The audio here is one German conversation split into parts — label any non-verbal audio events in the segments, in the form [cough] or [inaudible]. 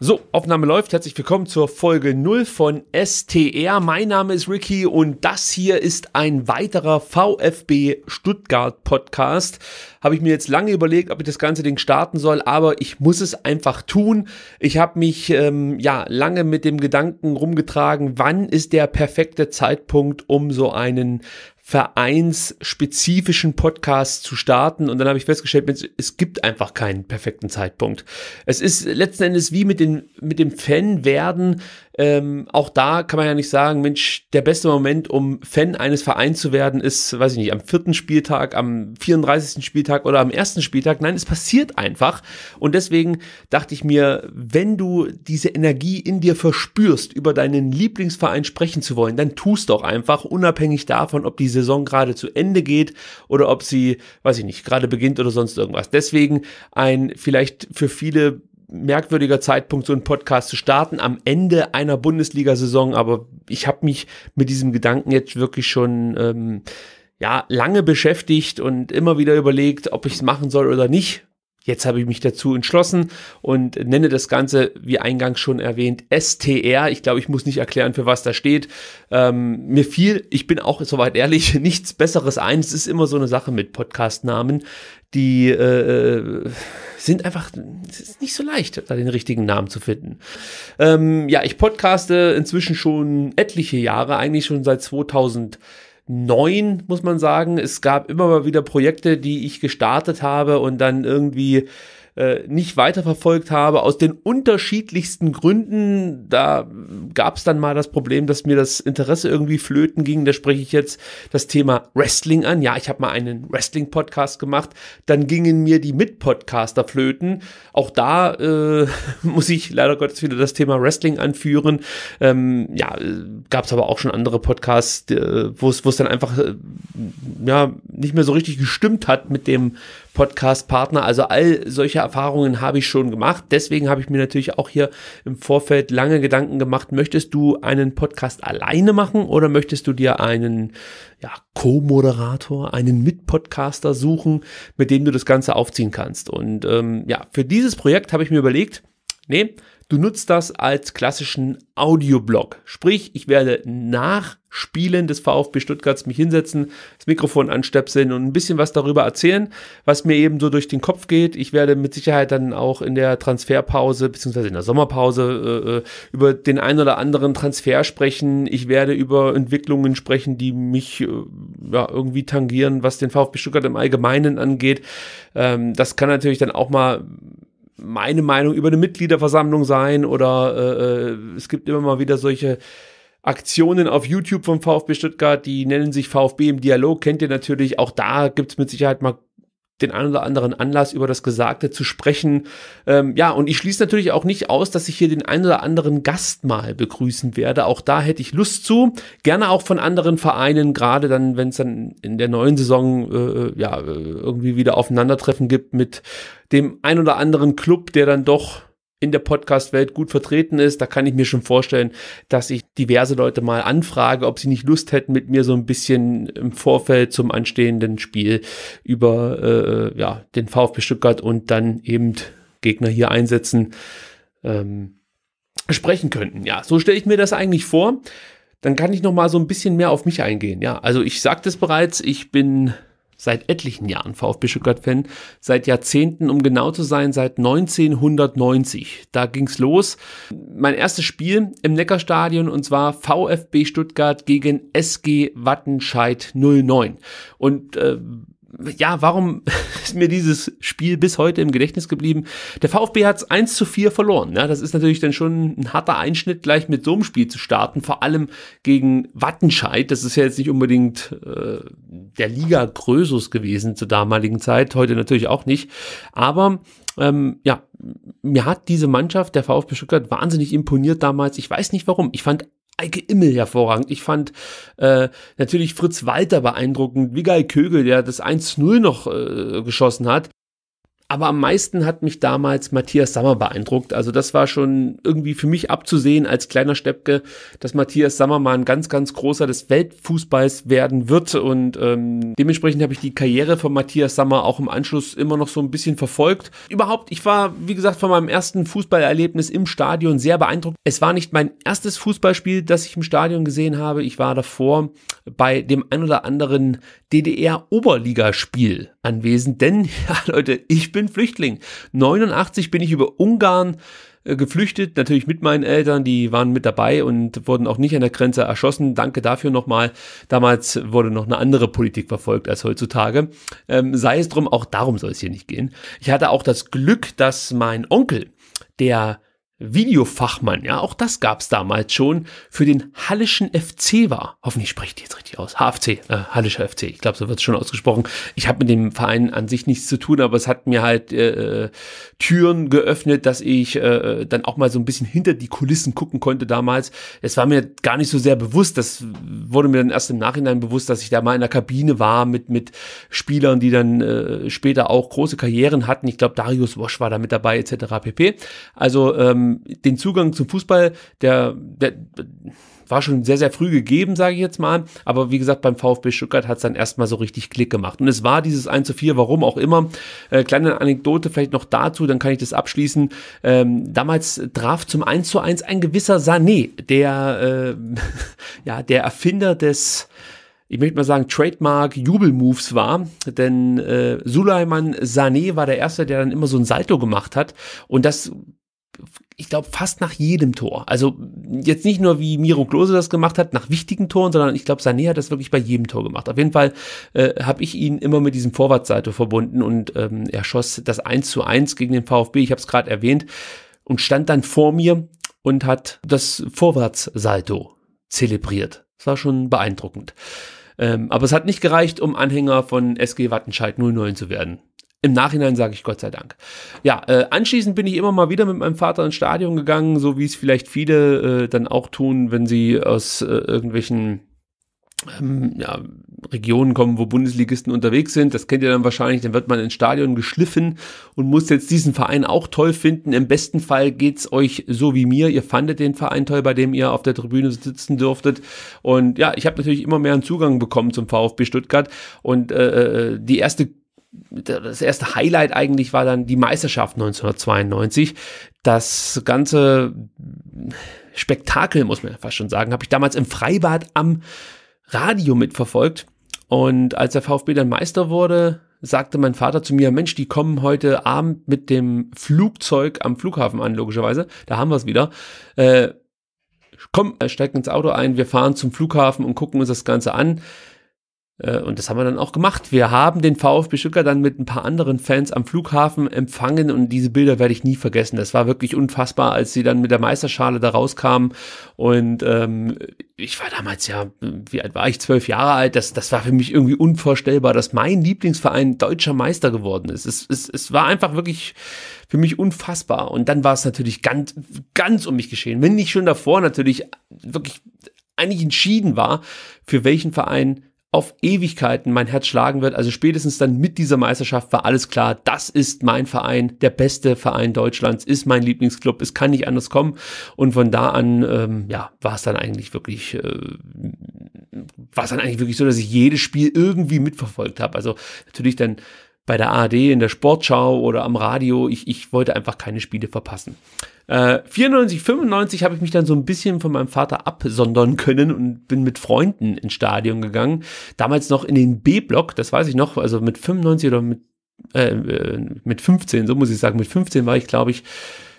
So, Aufnahme läuft. Herzlich willkommen zur Folge 0 von STR. Mein Name ist Ricky und das hier ist ein weiterer VfB Stuttgart Podcast. Habe ich mir jetzt lange überlegt, ob ich das ganze Ding starten soll, aber ich muss es einfach tun. Ich habe mich ähm, ja lange mit dem Gedanken rumgetragen, wann ist der perfekte Zeitpunkt, um so einen vereinsspezifischen Podcast zu starten. Und dann habe ich festgestellt, es gibt einfach keinen perfekten Zeitpunkt. Es ist letzten Endes wie mit, den, mit dem Fan werden ähm, auch da kann man ja nicht sagen, Mensch, der beste Moment, um Fan eines Vereins zu werden, ist, weiß ich nicht, am vierten Spieltag, am 34. Spieltag oder am ersten Spieltag. Nein, es passiert einfach. Und deswegen dachte ich mir, wenn du diese Energie in dir verspürst, über deinen Lieblingsverein sprechen zu wollen, dann tust doch einfach, unabhängig davon, ob die Saison gerade zu Ende geht oder ob sie, weiß ich nicht, gerade beginnt oder sonst irgendwas. Deswegen ein vielleicht für viele merkwürdiger Zeitpunkt, so einen Podcast zu starten, am Ende einer Bundesliga-Saison. Aber ich habe mich mit diesem Gedanken jetzt wirklich schon ähm, ja, lange beschäftigt und immer wieder überlegt, ob ich es machen soll oder nicht. Jetzt habe ich mich dazu entschlossen und nenne das Ganze, wie eingangs schon erwähnt, STR. Ich glaube, ich muss nicht erklären, für was da steht. Ähm, mir fiel, ich bin auch soweit ehrlich, [laughs] nichts Besseres ein. Es ist immer so eine Sache mit Podcast-Namen. Die äh, äh sind einfach, ist nicht so leicht, da den richtigen Namen zu finden. Ähm, ja, ich podcaste inzwischen schon etliche Jahre, eigentlich schon seit 2000 neun, muss man sagen. Es gab immer mal wieder Projekte, die ich gestartet habe und dann irgendwie äh, nicht weiterverfolgt habe, aus den unterschiedlichsten Gründen. Da gab es dann mal das Problem, dass mir das Interesse irgendwie flöten ging. Da spreche ich jetzt das Thema Wrestling an. Ja, ich habe mal einen Wrestling-Podcast gemacht. Dann gingen mir die Mit-Podcaster flöten. Auch da äh, [laughs] muss ich leider Gottes wieder das Thema Wrestling anführen. Ähm, ja, gab es aber auch schon andere Podcasts, äh, wo es dann einfach äh, ja, nicht mehr so richtig gestimmt hat mit dem Podcast-Partner. Also all solche Erfahrungen habe ich schon gemacht. Deswegen habe ich mir natürlich auch hier im Vorfeld lange Gedanken gemacht, möchtest du einen Podcast alleine machen oder möchtest du dir einen ja, Co-Moderator, einen Mitpodcaster suchen, mit dem du das Ganze aufziehen kannst? Und ähm, ja, für dieses Projekt habe ich mir überlegt, nee, Du nutzt das als klassischen Audioblog. Sprich, ich werde nach Spielen des VfB Stuttgarts mich hinsetzen, das Mikrofon anstöpseln und ein bisschen was darüber erzählen, was mir eben so durch den Kopf geht. Ich werde mit Sicherheit dann auch in der Transferpause beziehungsweise in der Sommerpause äh, äh über den einen oder anderen Transfer sprechen. Ich werde über Entwicklungen sprechen, die mich äh, ja, irgendwie tangieren, was den VfB Stuttgart im Allgemeinen angeht. Ähm, das kann natürlich dann auch mal meine Meinung über eine Mitgliederversammlung sein oder äh, äh, es gibt immer mal wieder solche Aktionen auf YouTube vom VfB Stuttgart, die nennen sich VfB im Dialog, kennt ihr natürlich. Auch da gibt's mit Sicherheit mal den einen oder anderen Anlass über das Gesagte zu sprechen. Ähm, ja, und ich schließe natürlich auch nicht aus, dass ich hier den einen oder anderen Gast mal begrüßen werde. Auch da hätte ich Lust zu. Gerne auch von anderen Vereinen, gerade dann, wenn es dann in der neuen Saison äh, ja äh, irgendwie wieder Aufeinandertreffen gibt mit dem einen oder anderen Club, der dann doch in der Podcast-Welt gut vertreten ist, da kann ich mir schon vorstellen, dass ich diverse Leute mal anfrage, ob sie nicht Lust hätten, mit mir so ein bisschen im Vorfeld zum anstehenden Spiel über äh, ja, den VfB Stuttgart und dann eben Gegner hier einsetzen. Ähm, sprechen könnten. Ja, so stelle ich mir das eigentlich vor. Dann kann ich noch mal so ein bisschen mehr auf mich eingehen. Ja, also ich sagte es bereits, ich bin seit etlichen Jahren VfB Stuttgart-Fan, seit Jahrzehnten, um genau zu sein, seit 1990. Da ging's los. Mein erstes Spiel im Neckarstadion und zwar VfB Stuttgart gegen SG Wattenscheid 09. Und äh, ja, warum [laughs] ist mir dieses Spiel bis heute im Gedächtnis geblieben? Der VfB hat es 1 zu 4 verloren. Ja, das ist natürlich dann schon ein harter Einschnitt, gleich mit so einem Spiel zu starten, vor allem gegen Wattenscheid. Das ist ja jetzt nicht unbedingt äh, der Liga Grösus gewesen zur damaligen Zeit, heute natürlich auch nicht. Aber ähm, ja, mir hat diese Mannschaft, der VfB Stuttgart, wahnsinnig imponiert damals. Ich weiß nicht warum. Ich fand Eike Immel hervorragend. Ich fand äh, natürlich Fritz Walter beeindruckend, wie geil Kögel, der das 1-0 noch äh, geschossen hat. Aber am meisten hat mich damals Matthias Sammer beeindruckt. Also das war schon irgendwie für mich abzusehen als kleiner Steppke, dass Matthias Sammer mal ein ganz, ganz großer des Weltfußballs werden wird. Und ähm, dementsprechend habe ich die Karriere von Matthias Sammer auch im Anschluss immer noch so ein bisschen verfolgt. Überhaupt, ich war, wie gesagt, von meinem ersten Fußballerlebnis im Stadion sehr beeindruckt. Es war nicht mein erstes Fußballspiel, das ich im Stadion gesehen habe. Ich war davor bei dem ein oder anderen DDR-Oberligaspiel anwesend. Denn, [laughs] ja Leute, ich bin Flüchtling. 89 bin ich über Ungarn äh, geflüchtet, natürlich mit meinen Eltern, die waren mit dabei und wurden auch nicht an der Grenze erschossen. Danke dafür nochmal. Damals wurde noch eine andere Politik verfolgt als heutzutage. Ähm, sei es drum, auch darum soll es hier nicht gehen. Ich hatte auch das Glück, dass mein Onkel, der Videofachmann, ja, auch das gab es damals schon, für den Hallischen FC war. Hoffentlich spreche ich die jetzt richtig aus. HFC, äh, Hallischer FC, ich glaube, so wird es schon ausgesprochen. Ich habe mit dem Verein an sich nichts zu tun, aber es hat mir halt äh, Türen geöffnet, dass ich äh, dann auch mal so ein bisschen hinter die Kulissen gucken konnte damals. Es war mir gar nicht so sehr bewusst, das wurde mir dann erst im Nachhinein bewusst, dass ich da mal in der Kabine war mit, mit Spielern, die dann äh, später auch große Karrieren hatten. Ich glaube, Darius Wosch war da mit dabei, etc. pp. Also, ähm, ähm, den Zugang zum Fußball, der, der war schon sehr, sehr früh gegeben, sage ich jetzt mal. Aber wie gesagt, beim VfB Stuttgart hat es dann erstmal so richtig Klick gemacht. Und es war dieses 1 zu 4, warum auch immer. Äh, kleine Anekdote vielleicht noch dazu, dann kann ich das abschließen. Ähm, damals traf zum 1 zu 1 ein gewisser Sané, der, äh, [laughs] ja, der Erfinder des ich möchte mal sagen, Trademark Jubelmoves war, denn äh, Suleiman Sané war der Erste, der dann immer so ein Salto gemacht hat und das ich glaube, fast nach jedem Tor. Also jetzt nicht nur, wie Miro Klose das gemacht hat, nach wichtigen Toren, sondern ich glaube, Sané hat das wirklich bei jedem Tor gemacht. Auf jeden Fall äh, habe ich ihn immer mit diesem Vorwärtsseite verbunden und ähm, er schoss das 1 zu 1 gegen den VfB, ich habe es gerade erwähnt, und stand dann vor mir und hat das Vorwärtssalto zelebriert. Das war schon beeindruckend. Ähm, aber es hat nicht gereicht, um Anhänger von SG Wattenscheid 09 zu werden. Im Nachhinein sage ich Gott sei Dank. Ja, äh, anschließend bin ich immer mal wieder mit meinem Vater ins Stadion gegangen, so wie es vielleicht viele äh, dann auch tun, wenn sie aus äh, irgendwelchen ähm, ja, Regionen kommen, wo Bundesligisten unterwegs sind. Das kennt ihr dann wahrscheinlich. Dann wird man ins Stadion geschliffen und muss jetzt diesen Verein auch toll finden. Im besten Fall geht's euch so wie mir. Ihr fandet den Verein toll, bei dem ihr auf der Tribüne sitzen dürftet. Und ja, ich habe natürlich immer mehr einen Zugang bekommen zum VfB Stuttgart. Und äh, äh die erste das erste Highlight eigentlich war dann die Meisterschaft 1992. Das ganze Spektakel, muss man fast schon sagen, habe ich damals im Freibad am Radio mitverfolgt. Und als der VfB dann Meister wurde, sagte mein Vater zu mir, Mensch, die kommen heute Abend mit dem Flugzeug am Flughafen an, logischerweise. Da haben wir es wieder. Äh, komm, äh, steig ins Auto ein, wir fahren zum Flughafen und gucken uns das Ganze an. Äh, und das haben wir dann auch gemacht. Wir haben den VfB Stuttgart dann mit ein paar anderen Fans am Flughafen empfangen und diese Bilder werde ich nie vergessen. Das war wirklich unfassbar, als sie dann mit der Meisterschale da rauskamen. Und ähm, ich war damals ja, wie alt war ich? Zwölf Jahre alt. Das, das war für mich irgendwie unvorstellbar, dass mein Lieblingsverein deutscher Meister geworden ist. Es, es, es war einfach wirklich für mich unfassbar. Und dann war es natürlich ganz, ganz um mich geschehen. Wenn nicht schon davor natürlich wirklich eigentlich entschieden war, für welchen Verein auf Ewigkeiten mein Herz schlagen wird. Also spätestens dann mit dieser Meisterschaft war alles klar, das ist mein Verein, der beste Verein Deutschlands, ist mein Lieblingsclub, es kann nicht anders kommen. Und von da an, ähm, ja, war es dann eigentlich wirklich, äh, war es dann eigentlich wirklich so, dass ich jedes Spiel irgendwie mitverfolgt habe. Also natürlich dann bei der ARD, in der Sportschau oder am Radio. Ich, ich wollte einfach keine Spiele verpassen. Äh, 94, 95 habe ich mich dann so ein bisschen von meinem Vater absondern können und bin mit Freunden ins Stadion gegangen. Damals noch in den B-Block, das weiß ich noch, also mit 95 oder mit äh, äh mit 15, so muss ich sagen, mit 15 war ich, glaube ich,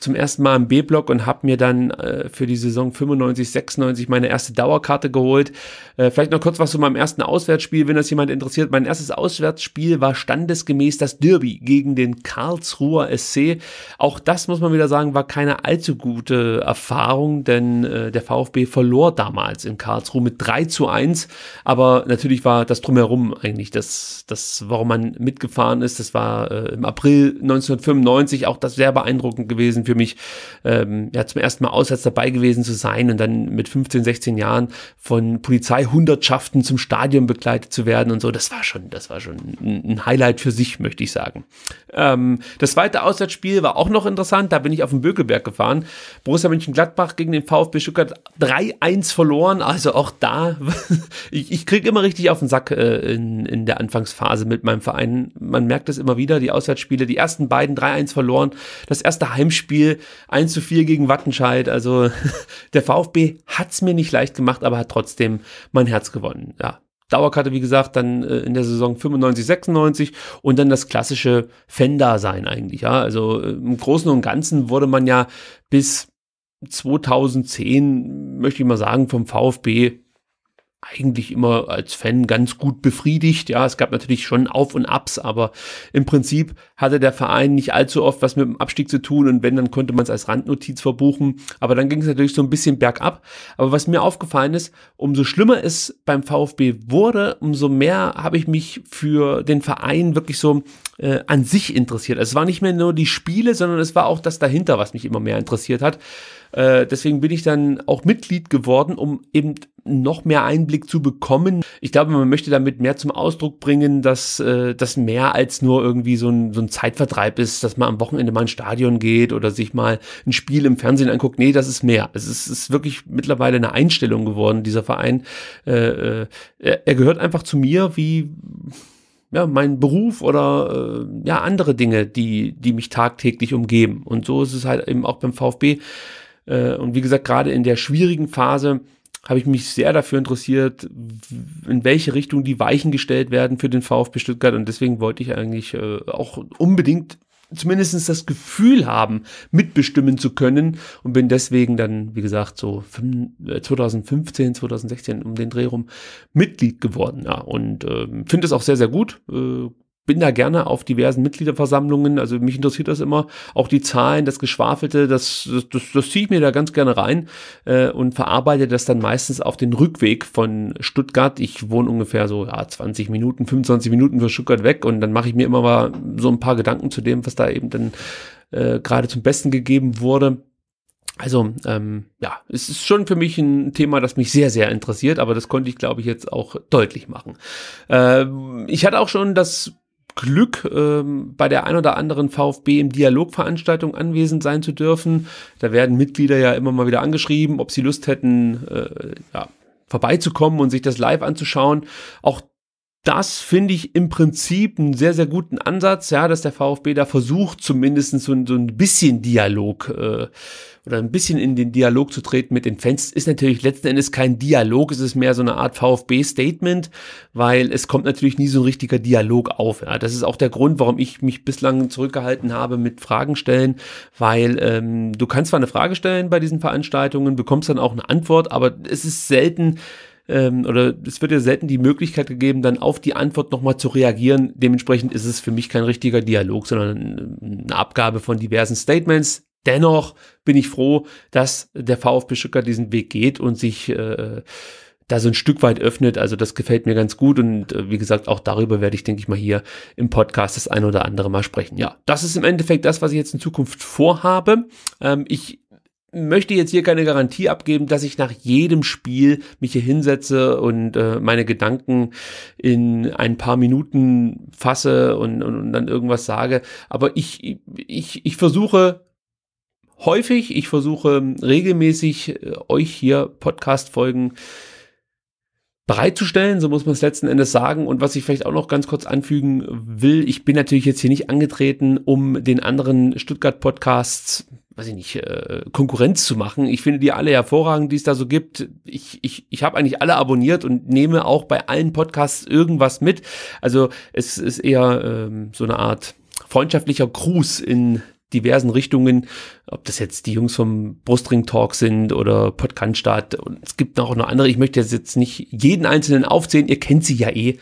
zum ersten Mal im B-Block und habe mir dann äh, für die Saison 95, 96 meine erste Dauerkarte geholt. Äh, vielleicht noch kurz was zu meinem ersten Auswärtsspiel, wenn das jemand interessiert. Mein erstes Auswärtsspiel war standesgemäß das Derby gegen den Karlsruher SC. Auch das muss man wieder sagen, war keine allzu gute Erfahrung, denn äh, der VfB verlor damals in Karlsruhe mit 3 zu 1. Aber natürlich war das drumherum eigentlich das, das warum man mitgefahren ist. Das war äh, im April 1995 auch das sehr beeindruckend gewesen für mich, ähm, ja, zum ersten Mal auswärts dabei gewesen zu sein und dann mit 15, 16 Jahren von Polizeihundertschaften zum Stadion begleitet zu werden und so, das war schon, das war schon ein Highlight für sich, möchte ich sagen. Ähm, das zweite Auswärtsspiel war auch noch interessant, da bin ich auf den Bökelberg gefahren. Borussia Mönchengladbach gegen den VfB Stuttgart 3-1 verloren, also auch da, [laughs] ich, ich kriege immer richtig auf den Sack äh, in, in der Anfangsphase mit meinem Verein. Man merkt es immer wieder, die Auswärtsspiele, die ersten beiden 3-1 verloren, das erste Heimspiel Spiel 1 zu 4 gegen Wattenscheid. Also [laughs] der VfB hat es mir nicht leicht gemacht, aber hat trotzdem mein Herz gewonnen. Ja, Dauerkarte, wie gesagt, dann äh, in der Saison 95, 96 und dann das klassische Fan-Dasein eigentlich. Ja? Also äh, im Großen und Ganzen wurde man ja bis 2010, möchte ich mal sagen, vom VfB eigentlich immer als Fan ganz gut befriedigt. Ja, es gab natürlich schon Auf und Abs, aber im Prinzip hatte der Verein nicht allzu oft was mit dem Abstieg zu tun und wenn, dann konnte man es als Randnotiz verbuchen. Aber dann ging es natürlich so ein bisschen bergab. Aber was mir aufgefallen ist, umso schlimmer es beim VfB wurde, umso mehr habe ich mich für den Verein wirklich so äh, an sich interessiert. Also es war nicht mehr nur die Spiele, sondern es war auch das dahinter, was mich immer mehr interessiert hat. Äh, deswegen bin ich dann auch Mitglied geworden, um eben noch mehr Einblick zu bekommen. Ich glaube, man möchte damit mehr zum Ausdruck bringen, dass äh, das mehr als nur irgendwie so ein, so ein ein Zeitvertreib ist, dass man am Wochenende mal ins Stadion geht oder sich mal ein Spiel im Fernsehen anguckt. Nee, das ist mehr. Also es ist, ist wirklich mittlerweile eine Einstellung geworden, dieser Verein. Äh, äh, er, gehört einfach zu mir wie ja, mein Beruf oder äh, ja, andere Dinge, die, die mich tagtäglich umgeben. Und so ist es halt eben auch beim VfB. Äh, und wie gesagt, gerade in der schwierigen Phase habe ich mich sehr dafür interessiert, in welche Richtung die Weichen gestellt werden für den VfB Stuttgart. Und deswegen wollte ich eigentlich äh, auch unbedingt zumindest das Gefühl haben, mitbestimmen zu können und bin deswegen dann, wie gesagt, so 2015, 2016 äh, um den Dreh rum Mitglied geworden. Ja, und äh, finde es auch sehr, sehr gut. Äh, bin da gerne auf diversen Mitgliederversammlungen. Also mich interessiert das immer. Auch die Zahlen, das Geschwafelte, das, das, das, das ziehe ich mir da ganz gerne rein äh, und verarbeite das dann meistens auf den Rückweg von Stuttgart. Ich wohne ungefähr so ja, 20 Minuten, 25 Minuten von Stuttgart weg und dann mache ich mir immer mal so ein paar Gedanken zu dem, was da eben dann äh, gerade zum Besten gegeben wurde. Also ähm, ja, es ist schon für mich ein Thema, das mich sehr, sehr interessiert, aber das konnte ich, glaube ich, jetzt auch deutlich machen. Ähm, ich hatte auch schon das Glück, ähm, bei der ein oder anderen VfB im Dialogveranstaltung anwesend sein zu dürfen. Da werden Mitglieder ja immer mal wieder angeschrieben, ob sie Lust hätten, äh, ja, vorbeizukommen und sich das live anzuschauen. Auch das finde ich im Prinzip einen sehr, sehr guten Ansatz, ja, dass der VfB da versucht, zumindest so, so ein bisschen Dialog äh, oder ein bisschen in den Dialog zu treten mit den Fans, ist natürlich letzten Endes kein Dialog, es ist mehr so eine Art VfB-Statement, weil es kommt natürlich nie so ein richtiger Dialog auf. Ja. Das ist auch der Grund, warum ich mich bislang zurückgehalten habe mit Fragen stellen, weil ähm, du kannst zwar eine Frage stellen bei diesen Veranstaltungen, bekommst dann auch eine Antwort, aber es ist selten ähm, oder es wird ja selten die Möglichkeit gegeben, dann auf die Antwort nochmal zu reagieren. Dementsprechend ist es für mich kein richtiger Dialog, sondern ähm, eine Abgabe von diversen Statements, Dennoch bin ich froh, dass der VfB Stuttgart diesen Weg geht und sich äh, da so ein Stück weit öffnet. Also das gefällt mir ganz gut und äh, wie gesagt, auch darüber werde ich, denke ich mal, hier im Podcast das ein oder andere Mal sprechen. Ja, das ist im Endeffekt das, was ich jetzt in Zukunft vorhabe. Ähm, ich möchte jetzt hier keine Garantie abgeben, dass ich nach jedem Spiel mich hier hinsetze und äh, meine Gedanken in ein paar Minuten fasse und, und, und dann irgendwas sage. Aber ich, ich, ich versuche häufig. Ich versuche ähm, regelmäßig äh, euch hier Podcast-Folgen bereitzustellen, so muss man es letzten Endes sagen. Und was ich vielleicht auch noch ganz kurz anfügen will, ich bin natürlich jetzt hier nicht angetreten, um den anderen Stuttgart-Podcasts, weiß ich nicht, äh, Konkurrenz zu machen. Ich finde die alle hervorragend, die es da so gibt. Ich, ich, ich habe eigentlich alle abonniert und nehme auch bei allen Podcasts irgendwas mit. Also es ist eher ähm, so eine Art freundschaftlicher Gruß in diversen Richtungen, ob das jetzt die Jungs vom Brustring Talk sind oder Podcast und es gibt noch eine andere, ich möchte jetzt nicht jeden einzelnen aufzählen, ihr kennt sie ja eh,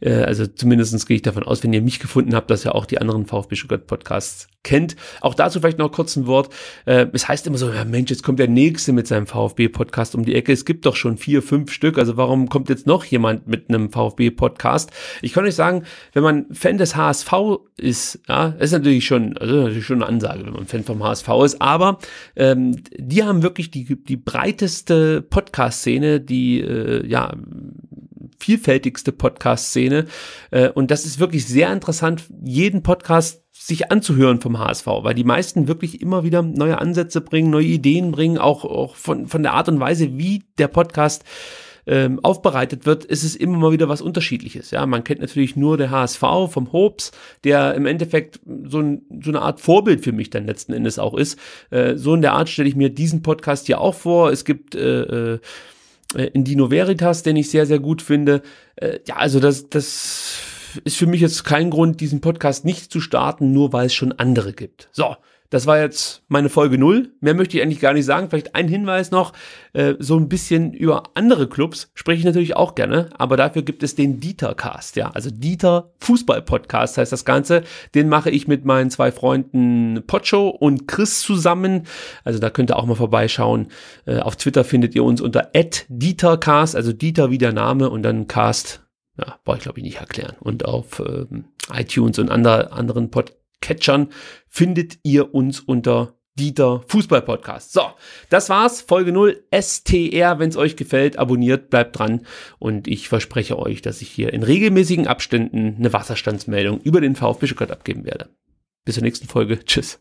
äh, also zumindestens gehe ich davon aus, wenn ihr mich gefunden habt, dass ihr auch die anderen VfB Stuttgart Podcasts kennt. Auch dazu vielleicht noch kurz ein Wort, äh, es heißt immer so, ja Mensch, jetzt kommt der Nächste mit seinem VfB Podcast um die Ecke, es gibt doch schon vier, fünf Stück, also warum kommt jetzt noch jemand mit einem VfB Podcast? Ich kann euch sagen, wenn man Fan des HSV ist, ja, ist natürlich schon, also natürlich schon Ansage, wenn man Fan vom HSV ist. Aber ähm, die haben wirklich die, die breiteste Podcast-Szene, die äh, ja vielfältigste Podcast-Szene. Äh, und das ist wirklich sehr interessant, jeden Podcast sich anzuhören vom HSV, weil die meisten wirklich immer wieder neue Ansätze bringen, neue Ideen bringen, auch, auch von, von der Art und Weise, wie der Podcast äh, ähm, aufbereitet wird, ist es immer mal wieder was Unterschiedliches. Ja, man kennt natürlich nur der HSV vom Hobbs, der im Endeffekt so, ein, so eine Art Vorbild für mich dann letzten Endes auch ist. Äh, so in der Art stelle ich mir diesen Podcast hier auch vor. Es gibt äh, äh, äh, Indino Veritas, den ich sehr, sehr gut finde. Äh, ja, also das, das ist für mich jetzt kein Grund, diesen Podcast nicht zu starten, nur weil es schon andere gibt. So, das war jetzt meine Folge null. Mehr möchte ich eigentlich gar nicht sagen. Vielleicht ein Hinweis noch, äh, so ein bisschen über andere Clubs spreche ich natürlich auch gerne, aber dafür gibt es den Dieter-Cast, ja. Also Dieter Fußball-Podcast heißt das Ganze. Den mache ich mit meinen zwei Freunden Pocho und Chris zusammen. Also da könnt ihr auch mal vorbeischauen. Äh, auf Twitter findet ihr uns unter @dietercast, also Dieter wie der Name und dann Cast. Ja, brauche ich glaube ich nicht erklären. Und auf ähm, iTunes und ander, anderen Podcasts Podcast-Catchern findet ihr uns unter Dieter Fußball Podcast. So, das war's. Folge 0 STR. Wenn es euch gefällt, abonniert, bleibt dran. Und ich verspreche euch, dass ich hier in regelmäßigen Abständen eine Wasserstandsmeldung über den VfB Stuttgart abgeben werde. Bis zur nächsten Folge. Tschüss.